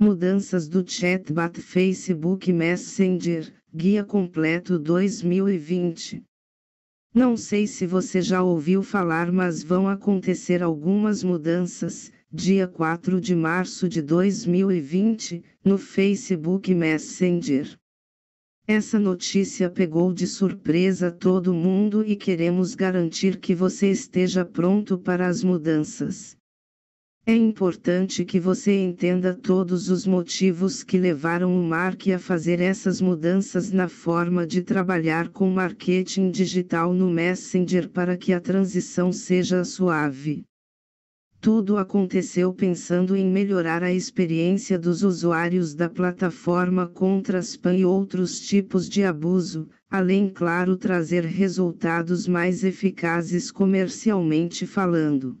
Mudanças do chatbot Facebook Messenger, Guia Completo 2020. Não sei se você já ouviu falar, mas vão acontecer algumas mudanças, dia 4 de março de 2020, no Facebook Messenger. Essa notícia pegou de surpresa todo mundo e queremos garantir que você esteja pronto para as mudanças. É importante que você entenda todos os motivos que levaram o Mark a fazer essas mudanças na forma de trabalhar com marketing digital no Messenger para que a transição seja suave. Tudo aconteceu pensando em melhorar a experiência dos usuários da plataforma contra spam e outros tipos de abuso, além, claro, trazer resultados mais eficazes comercialmente falando.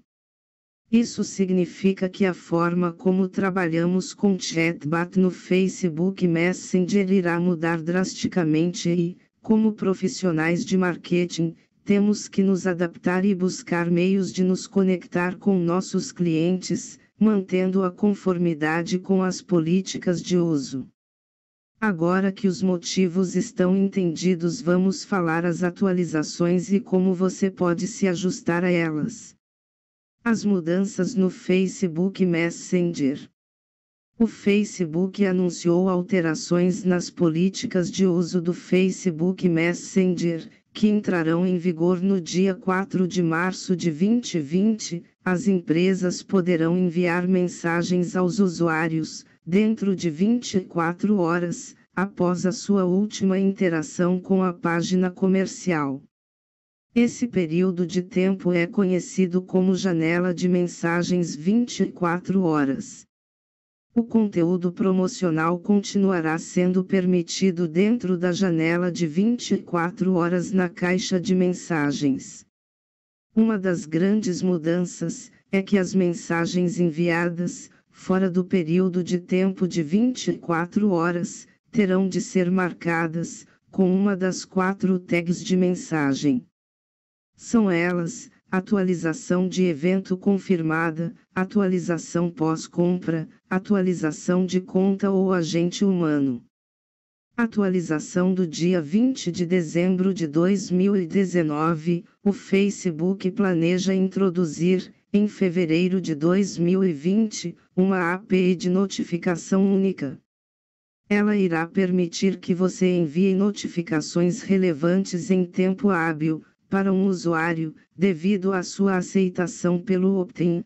Isso significa que a forma como trabalhamos com chatbot no Facebook Messenger irá mudar drasticamente e, como profissionais de marketing, temos que nos adaptar e buscar meios de nos conectar com nossos clientes, mantendo a conformidade com as políticas de uso. Agora que os motivos estão entendidos, vamos falar as atualizações e como você pode se ajustar a elas. As mudanças no Facebook Messenger. O Facebook anunciou alterações nas políticas de uso do Facebook Messenger, que entrarão em vigor no dia 4 de março de 2020. As empresas poderão enviar mensagens aos usuários, dentro de 24 horas, após a sua última interação com a página comercial. Esse período de tempo é conhecido como janela de mensagens 24 horas. O conteúdo promocional continuará sendo permitido dentro da janela de 24 horas na caixa de mensagens. Uma das grandes mudanças é que as mensagens enviadas, fora do período de tempo de 24 horas, terão de ser marcadas com uma das quatro tags de mensagem. São elas, atualização de evento confirmada, atualização pós-compra, atualização de conta ou agente humano. Atualização do dia 20 de dezembro de 2019, o Facebook planeja introduzir, em fevereiro de 2020, uma API de notificação única. Ela irá permitir que você envie notificações relevantes em tempo hábil, para um usuário, devido à sua aceitação pelo Optin,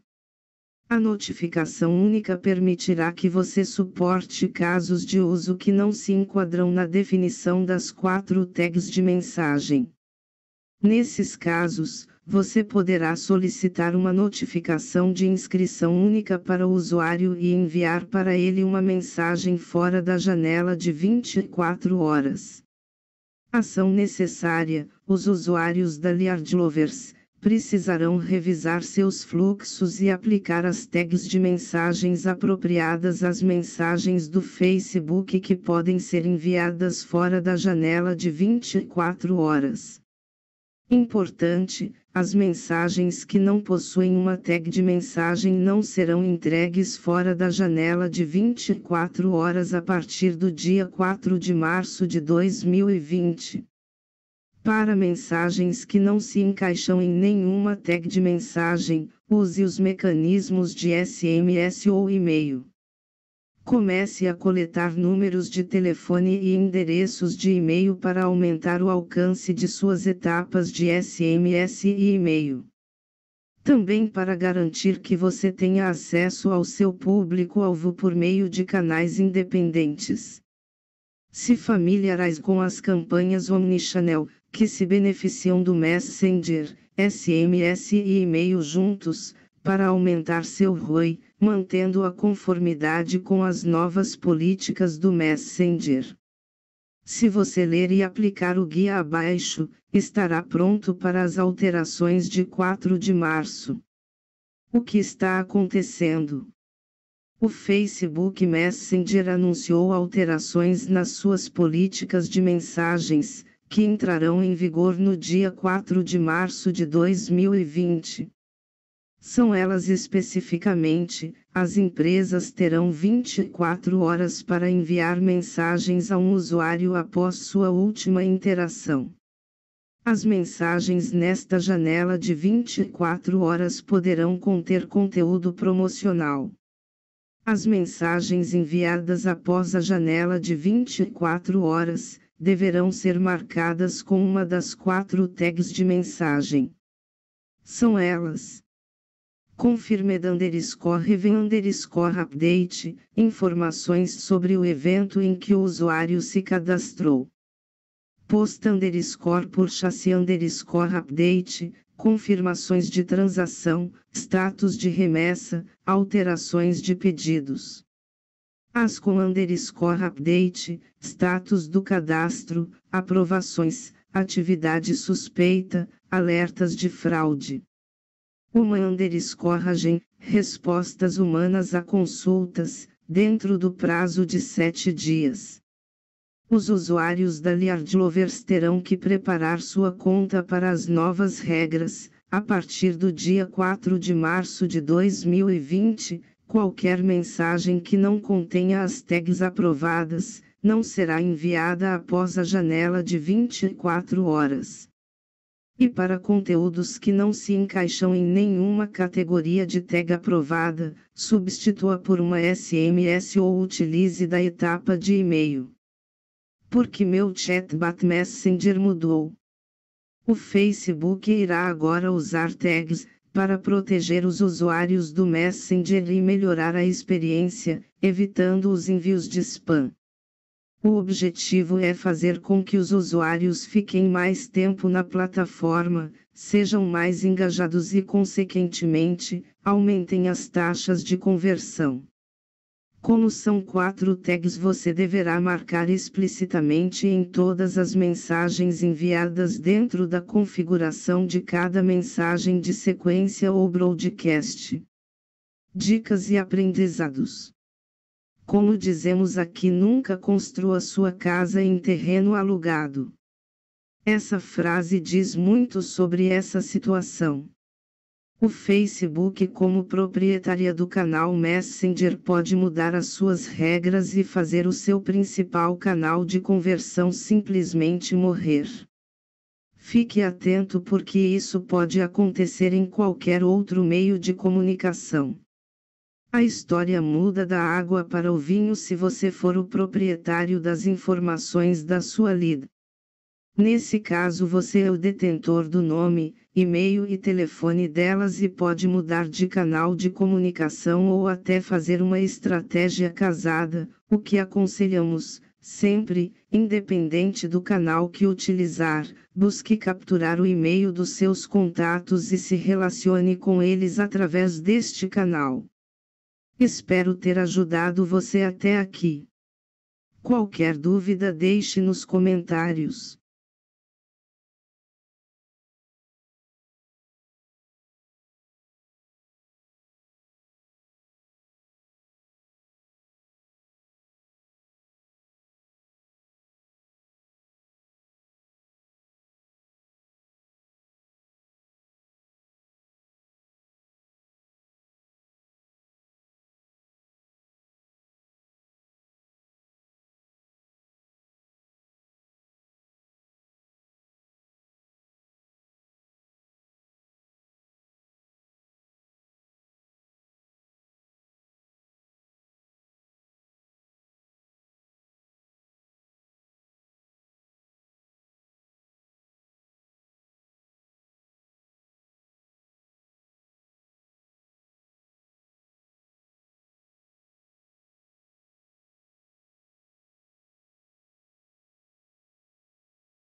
A notificação única permitirá que você suporte casos de uso que não se enquadram na definição das quatro tags de mensagem. Nesses casos, você poderá solicitar uma notificação de inscrição única para o usuário e enviar para ele uma mensagem fora da janela de 24 horas ação necessária, os usuários da Liardlovers precisarão revisar seus fluxos e aplicar as tags de mensagens apropriadas às mensagens do Facebook que podem ser enviadas fora da janela de 24 horas. Importante, as mensagens que não possuem uma tag de mensagem não serão entregues fora da janela de 24 horas a partir do dia 4 de março de 2020. Para mensagens que não se encaixam em nenhuma tag de mensagem, use os mecanismos de SMS ou e-mail. Comece a coletar números de telefone e endereços de e-mail para aumentar o alcance de suas etapas de SMS e e-mail. Também para garantir que você tenha acesso ao seu público-alvo por meio de canais independentes. Se familiarize com as campanhas Omnichannel, que se beneficiam do Messenger, SMS e e-mail juntos, para aumentar seu ROI, mantendo a conformidade com as novas políticas do Messenger. Se você ler e aplicar o guia abaixo, estará pronto para as alterações de 4 de março. O que está acontecendo? O Facebook Messenger anunciou alterações nas suas políticas de mensagens, que entrarão em vigor no dia 4 de março de 2020 são elas especificamente, as empresas terão 24 horas para enviar mensagens a um usuário após sua última interação. As mensagens nesta janela de 24 horas poderão conter conteúdo promocional. As mensagens enviadas após a janela de 24 horas deverão ser marcadas com uma das quatro tags de mensagem. São elas: Confirmed underscore vem underscore update, informações sobre o evento em que o usuário se cadastrou. Post underscore por chassi underscore update, confirmações de transação, status de remessa, alterações de pedidos. As com underscore update, status do cadastro, aprovações, atividade suspeita, alertas de fraude. Humander Escorragem, respostas humanas a consultas, dentro do prazo de sete dias. Os usuários da Liardlovers terão que preparar sua conta para as novas regras, a partir do dia 4 de março de 2020, qualquer mensagem que não contenha as tags aprovadas, não será enviada após a janela de 24 horas e para conteúdos que não se encaixam em nenhuma categoria de tag aprovada, substitua por uma SMS ou utilize da etapa de e-mail. Porque meu chatbot Messenger mudou. O Facebook irá agora usar tags para proteger os usuários do Messenger e melhorar a experiência, evitando os envios de spam. O objetivo é fazer com que os usuários fiquem mais tempo na plataforma, sejam mais engajados e, consequentemente, aumentem as taxas de conversão. Como são quatro tags, você deverá marcar explicitamente em todas as mensagens enviadas dentro da configuração de cada mensagem de sequência ou broadcast. Dicas e aprendizados. Como dizemos aqui, nunca construa sua casa em terreno alugado. Essa frase diz muito sobre essa situação. O Facebook, como proprietária do canal Messenger, pode mudar as suas regras e fazer o seu principal canal de conversão simplesmente morrer. Fique atento porque isso pode acontecer em qualquer outro meio de comunicação. A história muda da água para o vinho se você for o proprietário das informações da sua lida. Nesse caso, você é o detentor do nome, e-mail e telefone delas e pode mudar de canal de comunicação ou até fazer uma estratégia casada, o que aconselhamos, sempre, independente do canal que utilizar, busque capturar o e-mail dos seus contatos e se relacione com eles através deste canal. Espero ter ajudado você até aqui. Qualquer dúvida deixe nos comentários.